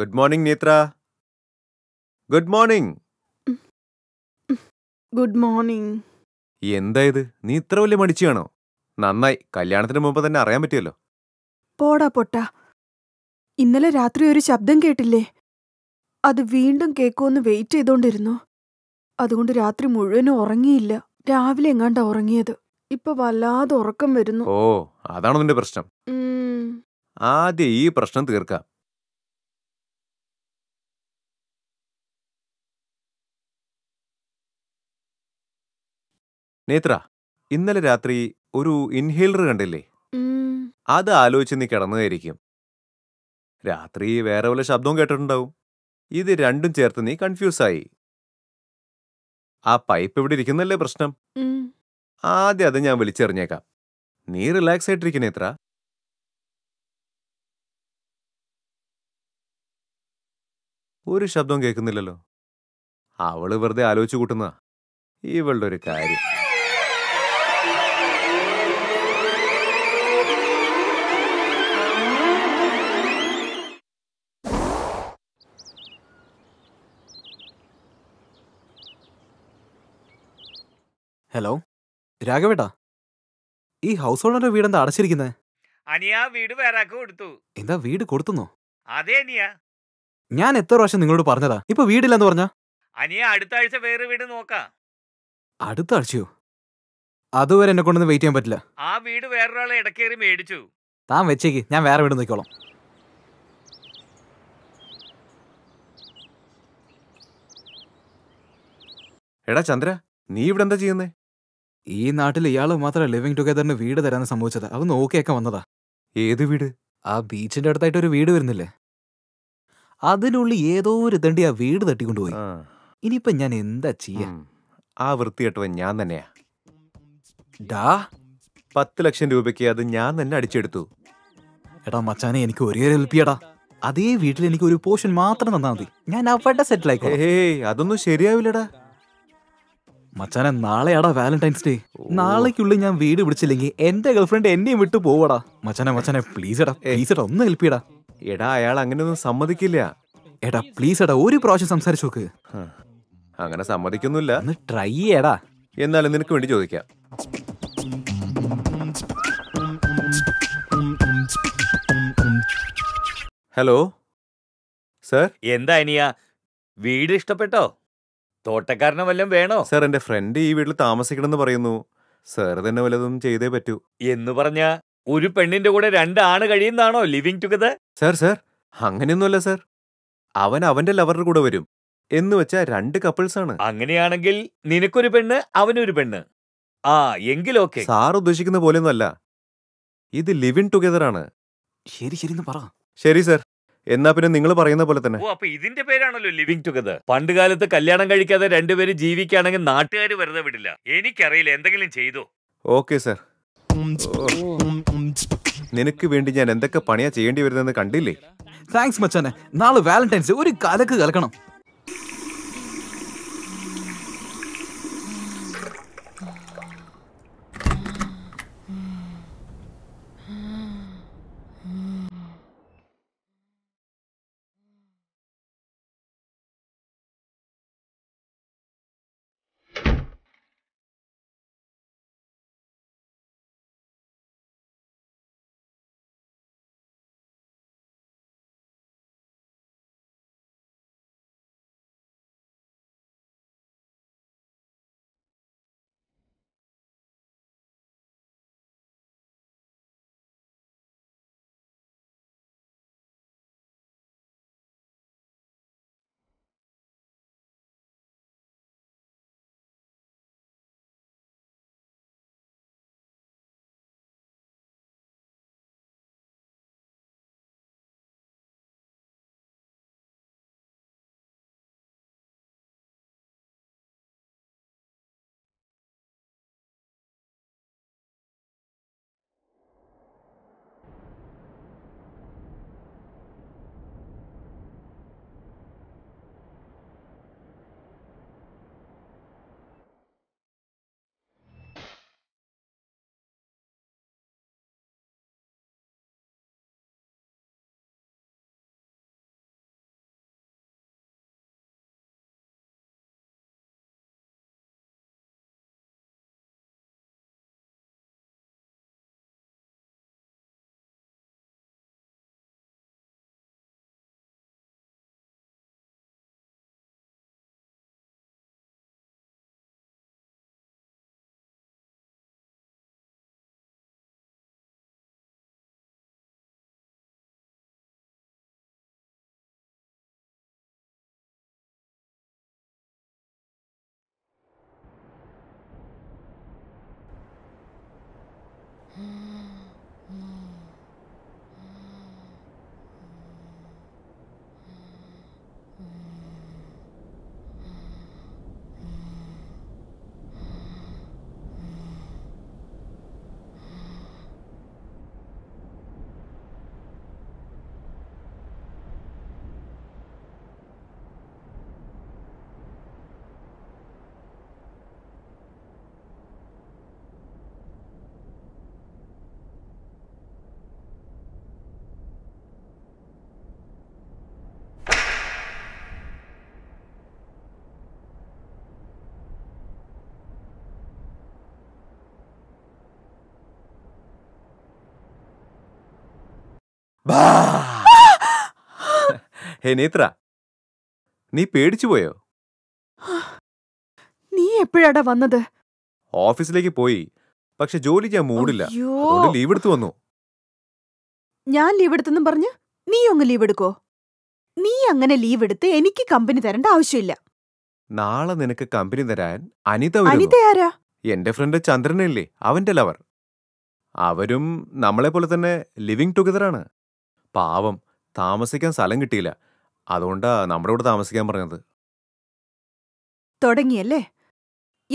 good morning Nethra good morning good morning എന്താ ഇത് നീ ഇത്ര വലിയ മടിച്ചാണോ നന്നായി കല്യാണത്തിന് മുമ്പ് തന്നെ അറിയാൻ പറ്റിയല്ലോ പോടാ പൊട്ട ഇന്നലെ രാത്രി ഒരു ശബ്ദം കേട്ടില്ലേ അത് വീണ്ടും കേൾക്കുമെന്ന് വെയിറ്റ് ചെയ്തോണ്ടിരുന്നു അതുകൊണ്ട് രാത്രി മുഴുവനും ഉറങ്ങിയില്ല രാവിലെ എങ്ങാണ്ടാ ഉറങ്ങിയത് ഇപ്പൊ വല്ലാതെ ഉറക്കം വരുന്നു ഓ അതാണോ നിന്റെ പ്രശ്നം ആദ്യം ഈ പ്രശ്നം തീർക്കാം നേത്ര ഇന്നലെ രാത്രി ഒരു ഇൻഹേലർ കണ്ടില്ലേ അത് ആലോചിച്ച് നീ കിടന്നതായിരിക്കും രാത്രി വേറെ വല്ല ശബ്ദവും കേട്ടിട്ടുണ്ടാവും ഇത് രണ്ടും ചേർത്ത് നീ കൺഫ്യൂസ് ആയി ആ പൈപ്പ് ഇവിടെ ഇരിക്കുന്നല്ലേ പ്രശ്നം ആദ്യം അത് ഞാൻ വിളിച്ചെറിഞ്ഞേക്കാം നീ റിലാക്സ് ആയിട്ടിരിക്കുന്നേ ഇത്ര ഒരു ശബ്ദവും കേൾക്കുന്നില്ലല്ലോ അവള് വെറുതെ ആലോചിച്ചു കൂട്ടുന്ന ഇവളുടെ ഒരു കാര്യം ഹലോ രാഘവേട്ടാ ഈ ഹൗസ് ഓണറുടെ വീട് എന്താ അടച്ചിരിക്കുന്നത് അനിയാ വീട് വേറാക്ക് കൊടുത്തു എന്താ വീട് കൊടുത്തുന്നോ അതെ അനിയാ ഞാൻ എത്ര പ്രാവശ്യം നിങ്ങളോട് പറഞ്ഞതാ ഇപ്പൊ വീടില്ലെന്ന് പറഞ്ഞാ അനിയ അടുത്ത ആഴ്ച വേറെ വീട് നോക്കാ അടുത്ത ആഴ്ചയോ അതുവരെ എന്നെ കൊണ്ടൊന്നും വെയിറ്റ് ചെയ്യാൻ പറ്റില്ല ആ വീട് വേറൊരാളെ ഇടക്കേറി മേടിച്ചു താൻ വെച്ചേക്ക് ഞാൻ വേറെ വീട് നോക്കിക്കോളാം എടാ ചന്ദ്ര നീ ഇവിടെ എന്താ ചെയ്യുന്നേ ഈ നാട്ടിൽ ഇയാൾ മാത്രം ലിവിങ് ടുഗദറിന് വീട് തരാന്ന് സംഭവിച്ചത് അവൻ നോക്കിയൊക്കെ വന്നതാ ഏത് വീട് ആ ബീച്ചിന്റെ അടുത്തായിട്ട് ഒരു വീട് വരുന്നില്ലേ അതിനുള്ളിൽ ഏതോ ഒരു തണ്ടി ആ വീട് തട്ടിക്കൊണ്ടുപോയി ഇനിയിപ്പൊ ഞാൻ എന്താ ചെയ്യാ ആ വൃത്തികെട്ടവൻ ഞാൻ തന്നെയാ ഡാ പത്ത് ലക്ഷം രൂപയ്ക്ക് അത് ഞാൻ തന്നെ അടിച്ചെടുത്തു എടാ മച്ചാനെ എനിക്ക് ഒരേ ഹെൽപ്പിയടാ അതേ വീട്ടിൽ എനിക്ക് ഒരു പോർഷൻ മാത്രം തന്നാ മതി ഞാൻ അവിടെ സെറ്റിൽ ആയിക്കോ ഏയ് അതൊന്നും ശരിയാവില്ലടാ മച്ചാനെ നാളെയാടാ വാലന്റൈൻസ് ഡേ നാളേക്കുള്ളിൽ ഞാൻ വീട് വിളിച്ചില്ലെങ്കിൽ എന്റെ ഗേൾഫ്രണ്ട് എന്നെയും വിട്ടു പോവടാ മച്ചാനെ മച്ചാനെ പ്ലീസ് എടാ പ്ലീസ് എടാ ഒന്ന് ഹെൽപ്പ് ചെയ്യടാ എടാ അയാൾ അങ്ങനെയൊന്നും സമ്മതിക്കില്ല എടാ പ്ലീസ് എടാ ഒരു പ്രാവശ്യം സംസാരിച്ചു നോക്ക് അങ്ങനെ സമ്മതിക്കൊന്നുമില്ല ഒന്ന് ട്രൈ ചെയ്യടാ എന്നാലും നിനക്ക് വേണ്ടി ചോദിക്കാം ഹലോ സർ എന്താ അനിയ വീട് ഇഷ്ടപ്പെട്ടോ തോട്ടക്കാരനെ വല്ലതും വേണോ സാർ എന്റെ ഫ്രണ്ട് ഈ വീട്ടിൽ താമസിക്കണമെന്ന് പറയുന്നു സാർ തന്നെ വല്ലതും ചെയ്തേ പറ്റൂ എന്ന് പറഞ്ഞ ഒരു പെണ്ണിന്റെ കൂടെ രണ്ടാണ് കഴിയുന്നാണോ ലിവിങ് ടുഗദർ സാർ സാർ അങ്ങനെയൊന്നുമല്ല സാർ അവൻ അവന്റെ ലവറുടെ കൂടെ വരും എന്ന് വെച്ചാൽ രണ്ട് കപ്പിൾസ് ആണ് അങ്ങനെയാണെങ്കിൽ നിനക്കൊരു പെണ്ണ് അവനൊരു പെണ്ണ് ആ എങ്കിലൊക്കെ സാർ ഉദ്ദേശിക്കുന്ന പോലെയൊന്നുമല്ല ഇത് ലിവിംഗ് ടുഗദർ ആണ് ശരി ശരി പറ ശരി സാർ എന്നാ പിന്നെ നിങ്ങൾ പറയുന്ന പോലെ തന്നെ ഓ അപ്പൊ ഇതിന്റെ പേരാണല്ലോ ലിവിങ് ടുഗദർ പണ്ട് കാലത്ത് കല്യാണം കഴിക്കാതെ രണ്ടുപേരും ജീവിക്കുകയാണെങ്കിൽ നാട്ടുകാർ വെറുതെ വിടില്ല എനിക്കറിയില്ല എന്തെങ്കിലും ചെയ്തു ഓക്കെ സർ നിനക്ക് വേണ്ടി ഞാൻ എന്തൊക്കെ പണിയാ ചെയ്യേണ്ടി വരുന്നതെന്ന് കണ്ടില്ലേ താങ്ക്സ് മച്ചാനെ നാളെ വാലന്റൈൻസ് ഒരു കലക്ക് കലക്കണം ഹേ നേത്ര നീ പേടിച്ചു പോയോ നീ എപ്പോഴാടാ വന്നത് ഓഫീസിലേക്ക് പോയി പക്ഷെ ജോലി ചെയ്യാൻ മൂടില്ല ലീവ് എടുത്തു വന്നു ഞാൻ ലീവ് എടുത്തെന്നും പറഞ്ഞു നീ ഒന്ന് ലീവ് എടുക്കോ നീ അങ്ങനെ ലീവ് എടുത്ത് എനിക്ക് കമ്പനി തരേണ്ട ആവശ്യമില്ല നാളെ നിനക്ക് കമ്പനി തരാൻ അനിത അനിത ആരാ എന്റെ ഫ്രണ്ട് ചന്ദ്രനല്ലേ അവന്റെ ലവർ അവരും നമ്മളെ പോലെ തന്നെ ലിവിംഗ് ടുഗദർ ആണ് പാവം താമസിക്കാൻ സ്ഥലം കിട്ടിയില്ല അതുകൊണ്ടാ നമ്മുടെ കൂടെ താമസിക്കാൻ പറഞ്ഞത് തുടങ്ങിയല്ലേ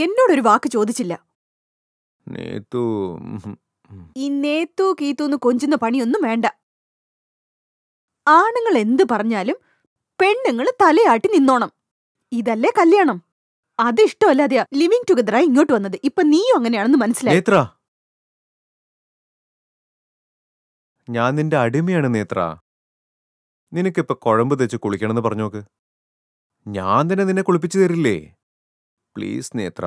എന്നോടൊരു വാക്ക് ചോദിച്ചില്ല ഈ നേത്തു കീത്തൂന്ന് കൊഞ്ചുന്ന പണിയൊന്നും വേണ്ട ആണുങ്ങൾ എന്ത് പറഞ്ഞാലും പെണ്ണുങ്ങൾ തലയാട്ടി നിന്നോണം ഇതല്ലേ കല്യാണം അതിഷ്ടമല്ലാതെയാ ലിവിങ് ടുഗദറായി ഇങ്ങോട്ട് വന്നത് ഇപ്പൊ നീയും അങ്ങനെയാണെന്ന് മനസ്സിലായി ഞാൻ നിന്റെ അടിമയാണ് നേത്ര നിനക്കിപ്പോൾ കുഴമ്പ് തെച്ച് കുളിക്കണമെന്ന് പറഞ്ഞോക്ക് ഞാൻ തന്നെ നിന്നെ കുളിപ്പിച്ചു തരില്ലേ പ്ലീസ് നേത്ര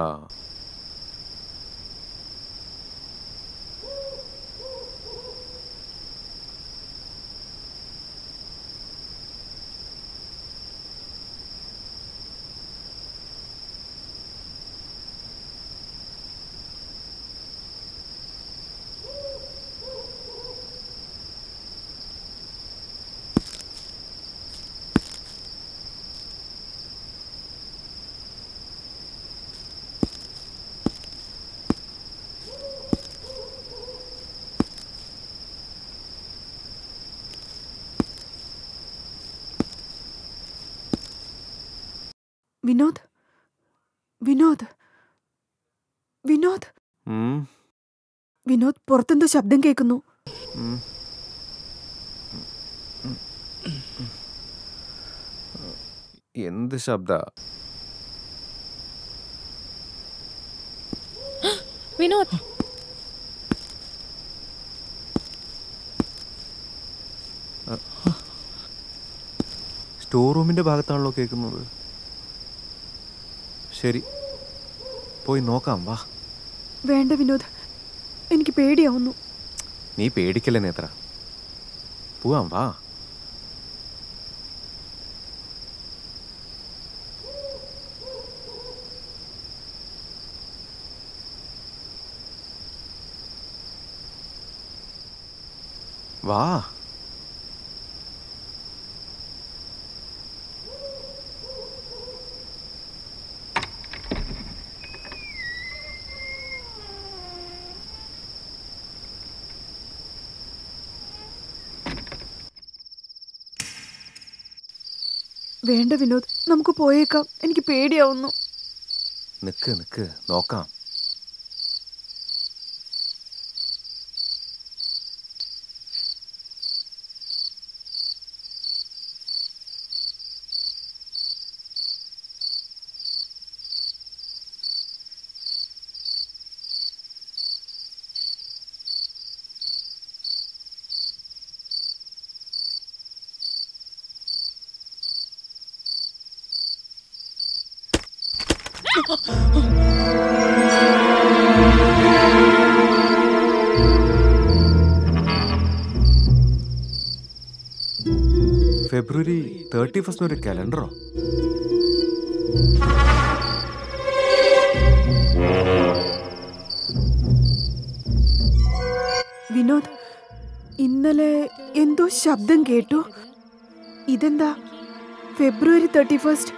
വിനോദ് വിനോദ് വിനോദ് വിനോദ് പുറത്തെന്തോ ശബ്ദം കേൾക്കുന്നു എന്ത് ശബ്ദ വിനോദ് സ്റ്റോർ റൂമിന്റെ ഭാഗത്താണല്ലോ കേൾക്കുന്നത് ശരി പോയി നോക്കാം വാ വേണ്ട വിനോദ് എനിക്ക് പേടിയാവുന്നു നീ പേടിക്കല്ലേ നേത്ര പോവാം വാ വാ വേണ്ട വിനോദ് നമുക്ക് പോയേക്കാം എനിക്ക് പേടിയാവുന്നു നിക്ക് നിക്ക് നോക്കാം ഫെബ്രുവരി തേർട്ടി ഫസ്റ്റിന് ഒരു കലണ്ടറോ വിനോദ് ഇന്നലെ എന്തോ ശബ്ദം കേട്ടു ഇതെന്താ ഫെബ്രുവരി തേർട്ടി ഫസ്റ്റ്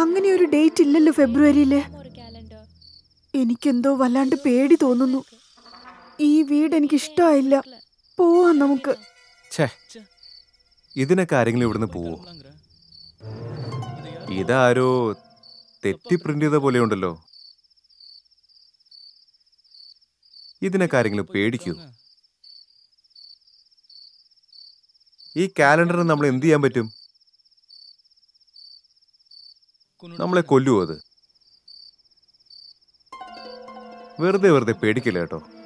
അങ്ങനെ ഒരു ഡേറ്റ് ഇല്ലല്ലോ ഫെബ്രുവരിയില് എനിക്കെന്തോ വല്ലാണ്ട് പേടി തോന്നുന്നു ഈ വീട് എനിക്ക് ഇഷ്ടമായില്ല പോവാം നമുക്ക് ഇതിനൊക്കെ ആരെങ്കിലും ഇവിടുന്ന് പോവോ ഇതാരോ തെറ്റി പ്രിന്റ് ചെയ്ത പോലെ ഉണ്ടല്ലോ ഇതിനൊക്കെ ആരെങ്കിലും പേടിക്കൂ ഈ കാലണ്ടറിന് നമ്മൾ എന്ത് ചെയ്യാൻ പറ്റും നമ്മളെ കൊല്ലുമോ അത് വെറുതെ വെറുതെ പേടിക്കില്ല കേട്ടോ